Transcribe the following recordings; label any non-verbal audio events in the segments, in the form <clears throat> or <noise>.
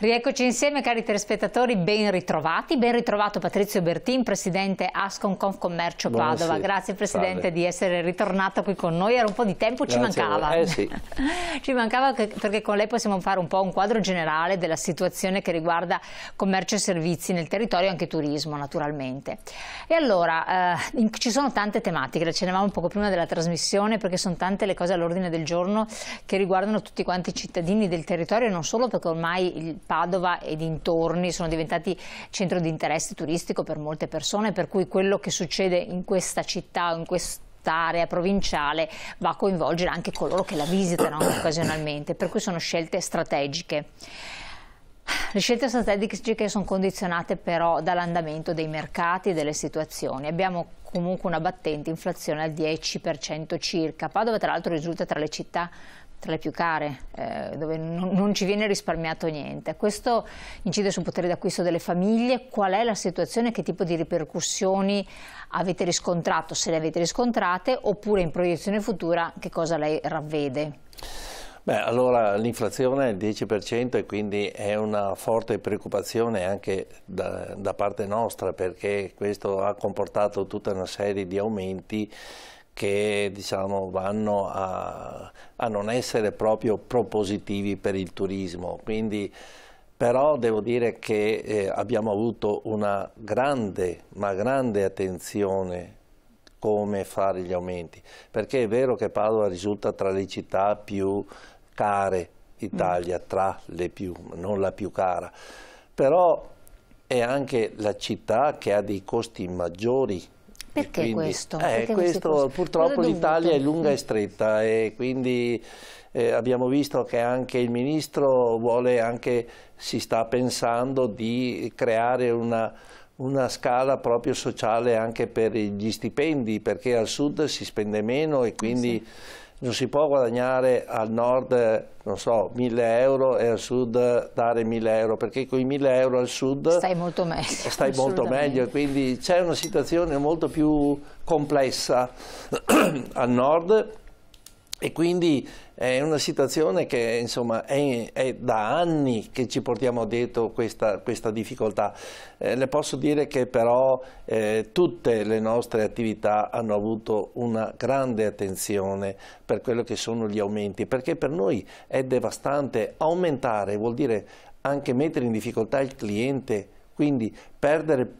Rieccoci insieme cari telespettatori, ben ritrovati, ben ritrovato Patrizio Bertin, presidente Ascon Confcommercio Padova, grazie presidente Salve. di essere ritornato qui con noi, era un po' di tempo, grazie. Eh, <laughs> ci mancava, eh, sì. ci mancava perché con lei possiamo fare un po' un quadro generale della situazione che riguarda commercio e servizi nel territorio e anche turismo naturalmente. E allora, eh, ci sono tante tematiche, le accennavamo un poco prima della trasmissione perché sono tante le cose all'ordine del giorno che riguardano tutti quanti i cittadini del territorio e non solo perché ormai il Paolo Padova e dintorni sono diventati centro di interesse turistico per molte persone, per cui quello che succede in questa città o in questo area provinciale va a coinvolgere anche coloro che la visitano <coughs> occasionalmente, per cui sono scelte strategiche. Le scelte strategiche sono condizionate però dall'andamento dei mercati e delle situazioni. Abbiamo comunque una battente inflazione al 10% circa. Padova tra l'altro risulta tra le città tra le più care, eh, dove non, non, ci viene risparmiato niente. Questo incide sul potere d'acquisto delle famiglie, qual è la situazione, che tipo di ripercussioni avete riscontrato, se le avete riscontrate, oppure in proiezione futura che cosa lei ravvede? Beh, allora l'inflazione è il 10% e quindi è una forte preoccupazione anche da, da parte nostra perché questo ha comportato tutta una serie di aumenti che diciamo, vanno a, a, non essere proprio propositivi per il turismo. Quindi, però devo dire che eh, abbiamo avuto una grande, ma grande attenzione come fare gli aumenti, perché è vero che Padova risulta tra le città più care d'Italia, mm. tra le più, non la più cara, però è anche la città che ha dei costi maggiori perché quindi, questo? Eh, Perché questo purtroppo l'Italia è lunga e stretta e quindi eh, abbiamo visto che anche il Ministro vuole anche, si sta pensando di creare una, una scala proprio sociale anche per gli stipendi, perché al sud si spende meno e eh, quindi sì non si può guadagnare al nord, non so, 1000 euro e al sud dare 1000 euro, perché con i 1000 euro al sud stai molto meglio. Stai molto meglio, quindi c'è una situazione molto più complessa <clears throat> al nord e quindi è una situazione che insomma, è, è, da anni che ci portiamo dietro questa, questa difficoltà. Eh, le posso dire che però eh, tutte le nostre attività hanno avuto una grande attenzione per quello che sono gli aumenti, perché per noi è devastante aumentare, vuol dire anche mettere in difficoltà il cliente, quindi perdere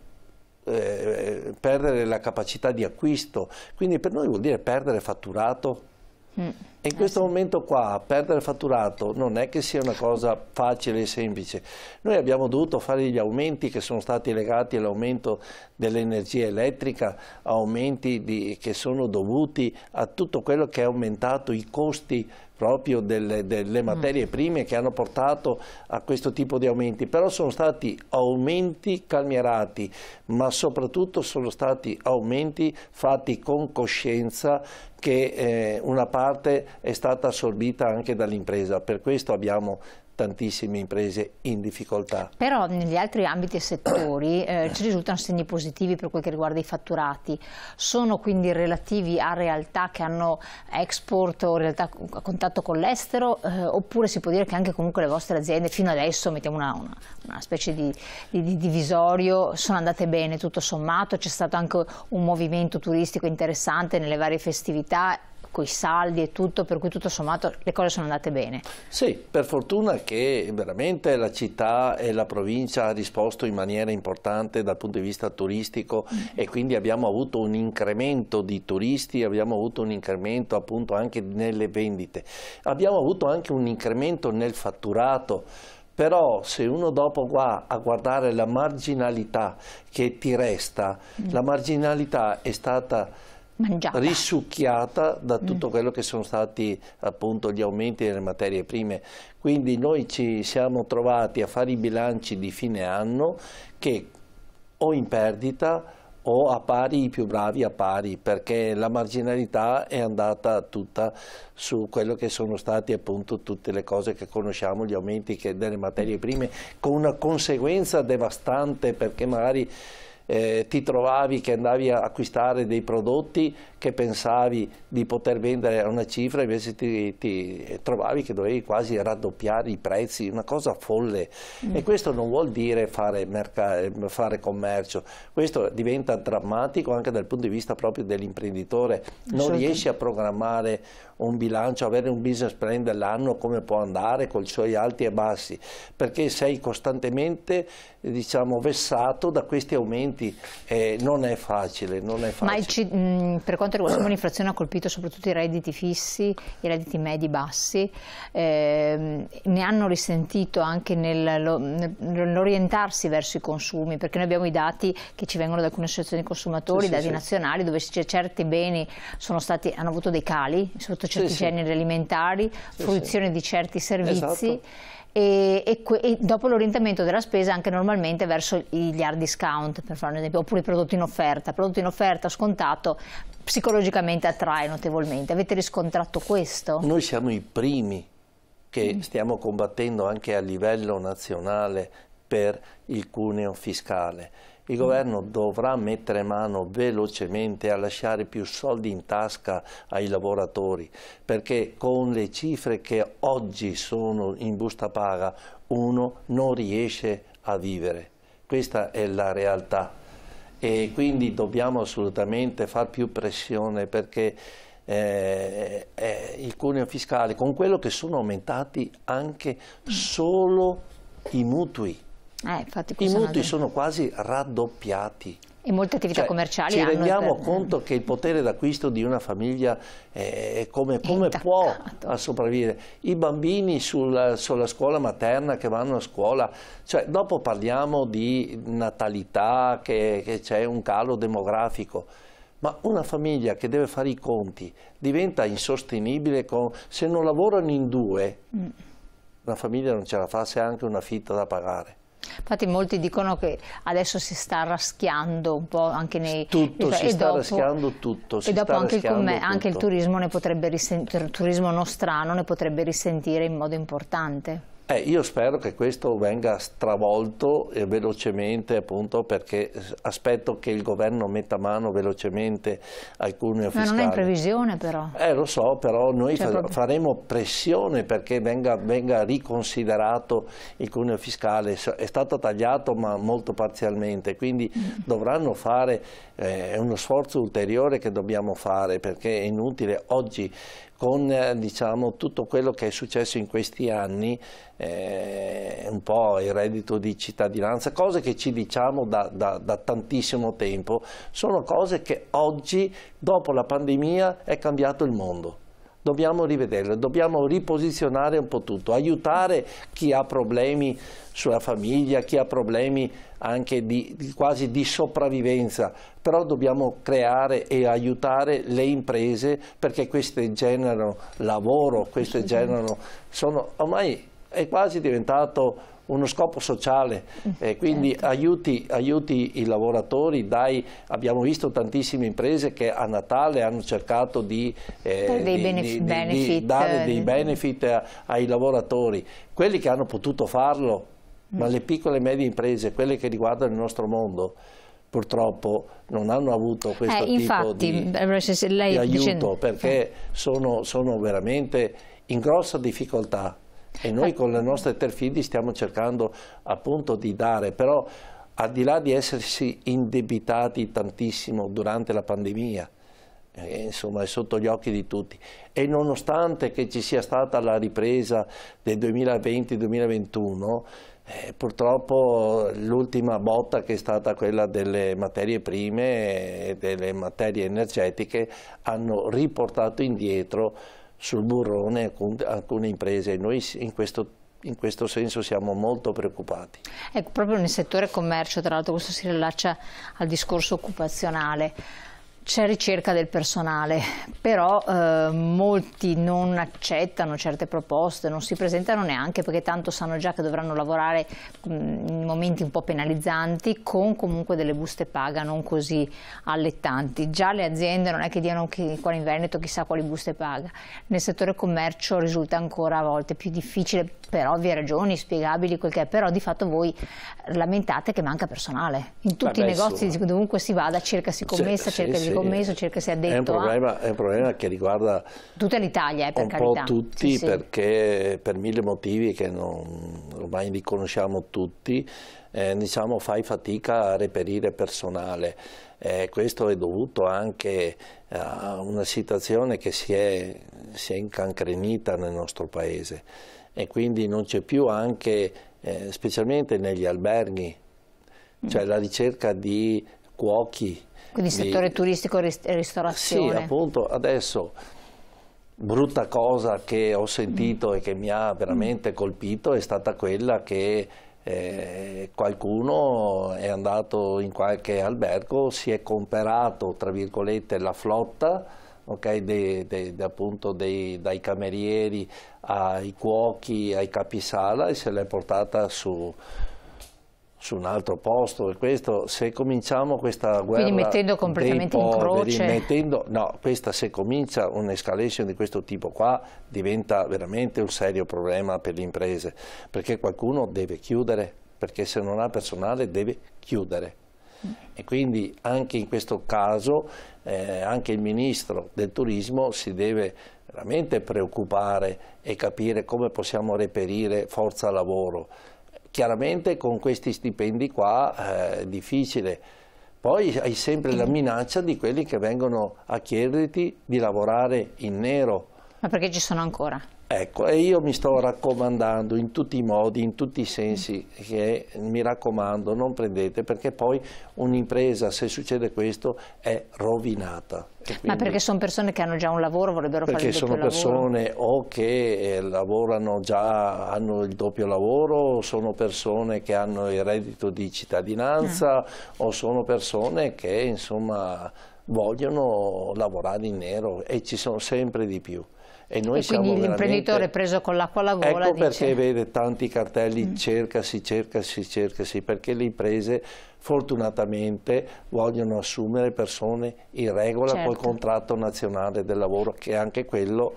eh, perdere la capacità di acquisto, quindi per noi vuol dire perdere fatturato, 嗯。E in questo ah, momento qua perdere fatturato non è che sia una cosa facile e semplice. Noi abbiamo dovuto fare gli aumenti che sono stati legati all'aumento dell'energia elettrica, aumenti di, che sono dovuti a tutto quello che è aumentato i costi proprio delle, delle mm. materie prime che hanno portato a questo tipo di aumenti, però sono stati aumenti calmierati, ma soprattutto sono stati aumenti fatti con coscienza che eh, una parte è stata assorbita anche dall'impresa, per questo abbiamo tantissime imprese in difficoltà. Però negli altri ambiti e settori eh, ci risultano segni positivi per quel che riguarda i fatturati, sono quindi relativi a realtà che hanno export o realtà a contatto con l'estero eh, oppure si può dire che anche comunque le vostre aziende fino adesso, mettiamo una, una, una specie di, di, di, divisorio, sono andate bene tutto sommato, c'è stato anche un movimento turistico interessante nelle varie festività con i saldi e tutto, per cui tutto sommato le cose sono andate bene. Sì, per fortuna che veramente la città e la provincia ha risposto in maniera importante dal punto di vista turistico mm. e quindi abbiamo avuto un incremento di turisti, abbiamo avuto un incremento appunto anche nelle vendite, abbiamo avuto anche un incremento nel fatturato però se uno dopo va a guardare la marginalità che ti resta, mm. la marginalità è stata mangiata. risucchiata da mm. tutto mm. quello che sono stati appunto gli aumenti delle materie prime. Quindi noi ci siamo trovati a fare i bilanci di fine anno che o in perdita o a pari i più bravi a pari perché la marginalità è andata tutta su quello che sono stati appunto tutte le cose che conosciamo, gli aumenti delle materie prime con una conseguenza devastante perché magari eh, ti trovavi che andavi a acquistare dei prodotti che pensavi di poter vendere a una cifra, invece ti, ti trovavi che dovevi quasi raddoppiare i prezzi, una cosa folle. Mm. E questo non vuol dire fare, fare, commercio, questo diventa drammatico anche dal punto di vista proprio dell'imprenditore. Non certo. riesci a programmare un bilancio, avere un business plan dell'anno, come può andare con i suoi alti e bassi, perché sei costantemente diciamo, vessato da questi aumenti quindi eh, non è facile. Non è facile. Ma mh, mm, per quanto riguarda l'inflazione <clears throat> ha colpito soprattutto i redditi fissi, i redditi medi bassi, eh, ne hanno risentito anche nell'orientarsi nel, verso i consumi, perché noi abbiamo i dati che ci vengono da alcune associazioni di consumatori, sì, dati sì, nazionali, sì. dove certi beni stati, hanno avuto dei cali, sotto certi generi alimentari, fruizione di certi servizi. Esatto. E, e, e, dopo l'orientamento della spesa anche normalmente verso gli hard discount per fare ad esempio, oppure prodotti in offerta, prodotti in offerta scontato psicologicamente attrae notevolmente. Avete riscontrato questo? Noi siamo i primi che mm. stiamo combattendo anche a livello nazionale per il cuneo fiscale. Il governo mm. dovrà mettere mano velocemente a lasciare più soldi in tasca ai lavoratori perché con le cifre che oggi sono in busta paga uno non riesce a vivere. Questa è la realtà e quindi dobbiamo assolutamente far più pressione perché eh, eh, il cuneo fiscale con quello che sono aumentati anche solo i mutui. Eh, I mutui sono quasi raddoppiati. E molte attività cioè, commerciali ci rendiamo per... conto che il potere d'acquisto di una famiglia è come, come può sopravvivere. I bambini sul, sulla scuola materna che vanno a scuola, cioè, dopo parliamo di natalità, che, che c'è un calo demografico, ma una famiglia che deve fare i conti diventa insostenibile con, se non lavorano in due, mm. una famiglia non ce la fa se ha anche una fitta da pagare. Infatti molti dicono che adesso si sta raschiando un po' anche nei... Tutto, nei, si sta dopo, raschiando tutto. E dopo anche il, anche il turismo, ne potrebbe il turismo nostrano ne potrebbe risentire in modo importante. Eh, io spero che questo venga stravolto eh, velocemente appunto perché aspetto che il governo metta mano velocemente al cuneo fiscale. Ma non è in previsione però. Eh lo so, però noi cioè, fa faremo pressione perché venga, venga, riconsiderato il cuneo fiscale. È stato tagliato ma molto parzialmente, quindi mm. dovranno fare, eh, uno sforzo ulteriore che dobbiamo fare perché è inutile oggi con eh, diciamo, tutto quello che è successo in questi anni, eh, un po' il reddito di cittadinanza, cose che ci diciamo da, da, da, tantissimo tempo, sono cose che oggi, dopo la pandemia, è cambiato il mondo dobbiamo rivederlo, dobbiamo riposizionare un po' tutto, aiutare chi ha problemi sulla famiglia, chi ha problemi anche di, di, quasi di sopravvivenza, però dobbiamo creare e aiutare le imprese perché queste generano lavoro, queste generano, sono, ormai è quasi diventato uno scopo sociale, mm, eh, quindi certo. aiuti, aiuti, i lavoratori, dai, abbiamo visto tantissime imprese che a Natale hanno cercato di, eh, dei di, di, benefit, di dare dei eh, benefit a, ai lavoratori, quelli che hanno potuto farlo, mm. ma le piccole e medie imprese, quelle che riguardano il nostro mondo, purtroppo non hanno avuto eh, questo eh, infatti, tipo di, di aiuto dice... perché sono, sono veramente in grossa difficoltà e noi con le nostre terfidi stiamo cercando appunto di dare, però al di là di essersi indebitati tantissimo durante la pandemia, eh, insomma è sotto gli occhi di tutti, e nonostante che ci sia stata la ripresa del 2020-2021, eh, purtroppo l'ultima botta che è stata quella delle materie prime e delle materie energetiche hanno riportato indietro sul burrone alcune imprese. e Noi in questo, in questo senso siamo molto preoccupati. Ecco, proprio nel settore commercio, tra l'altro questo si rilaccia al discorso occupazionale c'è ricerca del personale, però eh, molti non accettano certe proposte, non si presentano neanche perché tanto sanno già che dovranno lavorare mm, in momenti un po' penalizzanti con comunque delle buste paga non così allettanti. Già le aziende non è che diano chi, qua in Veneto chissà quali buste paga, nel settore commercio risulta ancora a volte più difficile per ovvie ragioni, spiegabili quel che è, però di fatto voi lamentate che manca personale in tutti Vabbè, i negozi, dovunque si vada cerca si commessa, cerca di sì, commesso circa si è detto. È un ah. problema, ah, è un problema che riguarda tutta l'Italia, eh, per un carità. po' tutti sì, sì. perché per mille motivi che non, ormai li conosciamo tutti, eh, diciamo, fai fatica a reperire personale. Eh, questo è dovuto anche a una situazione che si è, si è incancrenita nel nostro paese e quindi non c'è più anche, eh, specialmente negli alberghi, cioè mm. la ricerca di cuochi, quindi settore di... turistico e ristorazione. Sì, appunto, adesso brutta cosa che ho sentito mm. e che mi ha veramente mm. colpito è stata quella che eh, qualcuno è andato in qualche albergo, si è comperato, tra virgolette, la flotta okay, de, de, de, appunto dei, dai camerieri ai cuochi, ai capisala e se l'è portata su, su un altro posto, e questo, se cominciamo questa guerra... Quindi mettendo completamente poveri, in croce... Mettendo, no, questa se comincia un'escalation di questo tipo qua diventa veramente un serio problema per le imprese, perché qualcuno deve chiudere, perché se non ha personale deve chiudere. Mm. E quindi anche in questo caso eh, anche il Ministro del Turismo si deve veramente preoccupare e capire come possiamo reperire forza lavoro chiaramente con questi stipendi qua è eh, difficile. Poi hai sempre la minaccia di quelli che vengono a chiederti di lavorare in nero. Ma perché ci sono ancora? Ecco, e io mi sto raccomandando in tutti i modi, in tutti i sensi, che mi raccomando, non prendete, perché poi un'impresa, se succede questo, è rovinata. Quindi, Ma perché sono persone che hanno già un lavoro, vorrebbero fare il doppio lavoro? Perché sono persone o che eh, lavorano già, hanno il doppio lavoro, sono persone che hanno il reddito di cittadinanza, mm. o sono persone che, insomma, vogliono lavorare in nero e ci sono sempre di più. E noi e quindi l'imprenditore preso con l'acqua alla gola. Ecco dice... perché vede tanti cartelli mm. cercasi, cercasi, cercasi, perché le imprese fortunatamente vogliono assumere persone in regola certo. col contratto nazionale del lavoro, che è anche quello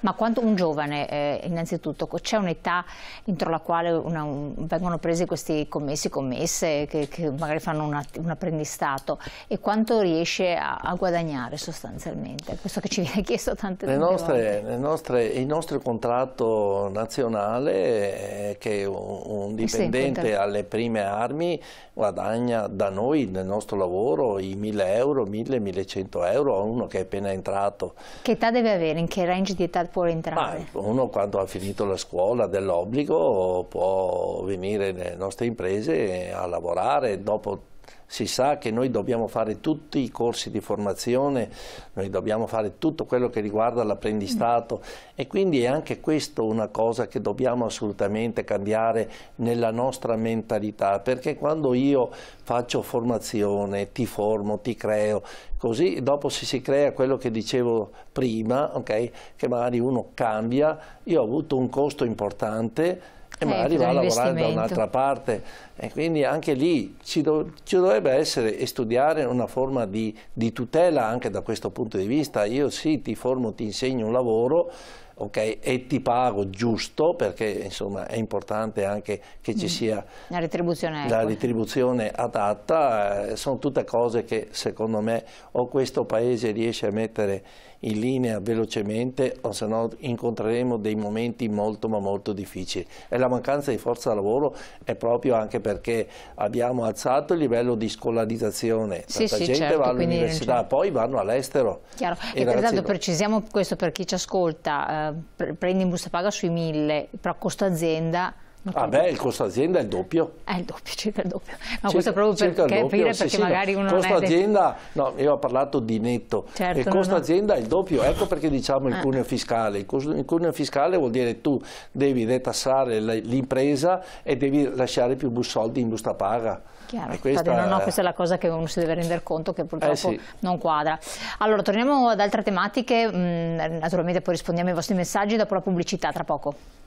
ma quanto un giovane eh, innanzitutto, c'è un'età entro la quale una, un, vengono presi questi commessi, commesse che, che magari fanno una, un apprendistato e quanto riesce a, a, guadagnare sostanzialmente? Questo che ci viene <laughs> chiesto tante, tante nostre, volte. Nostre, il nostro contratto nazionale è che un, un dipendente alle prime armi guadagna da noi nel nostro lavoro i 1000 euro, 1000, 1100 euro a uno che è appena entrato. Che età deve avere? In che range di età può entrare? Ma uno quando ha finito la scuola dell'obbligo può venire nelle nostre imprese a lavorare dopo si sa che noi dobbiamo fare tutti i corsi di formazione, noi dobbiamo fare tutto quello che riguarda l'apprendistato e quindi è anche questo una cosa che dobbiamo assolutamente cambiare nella nostra mentalità, perché quando io faccio formazione, ti formo, ti creo, così dopo se si crea quello che dicevo prima, okay, che magari uno cambia, io ho avuto un costo importante, e eh, magari eh, va a lavorare da un'altra parte. E quindi anche lì ci, do, ci, dovrebbe essere e studiare una forma di, di, tutela anche da questo punto di vista. Io sì, ti formo, ti insegno un lavoro. Okay, e ti pago giusto perché insomma, è importante anche che ci mm. sia la retribuzione, la ecco. ritribuzione adatta, eh, sono tutte cose che secondo me o questo paese riesce a mettere in linea velocemente o se no incontreremo dei momenti molto ma molto difficili e la mancanza di forza lavoro è proprio anche perché abbiamo alzato il livello di scolarizzazione, sì, tanta sì, gente certo, va all'università, cioè poi vanno all'estero. Chiaro, e, e tra l'altro precisiamo questo per chi ci ascolta, eh, prendi in busta paga sui 1000, però costa azienda Ah beh, il costo azienda è il doppio. È il doppio, circa il doppio. Ma questo è proprio per capire doppio, perché sì, sì, magari uno costo non è... azienda, no, io ho parlato di netto. Certo, il costo no, azienda è il doppio, ecco perché diciamo il ah. cuneo fiscale. Il, costo, il cuneo fiscale vuol dire tu devi detassare l'impresa e devi lasciare più soldi in busta paga. Chiaro, questa, no, no, questa è la cosa che uno si deve rendere conto che purtroppo eh sì. non quadra. Allora, torniamo ad altre tematiche, mm, naturalmente poi rispondiamo ai vostri messaggi dopo la pubblicità, tra poco.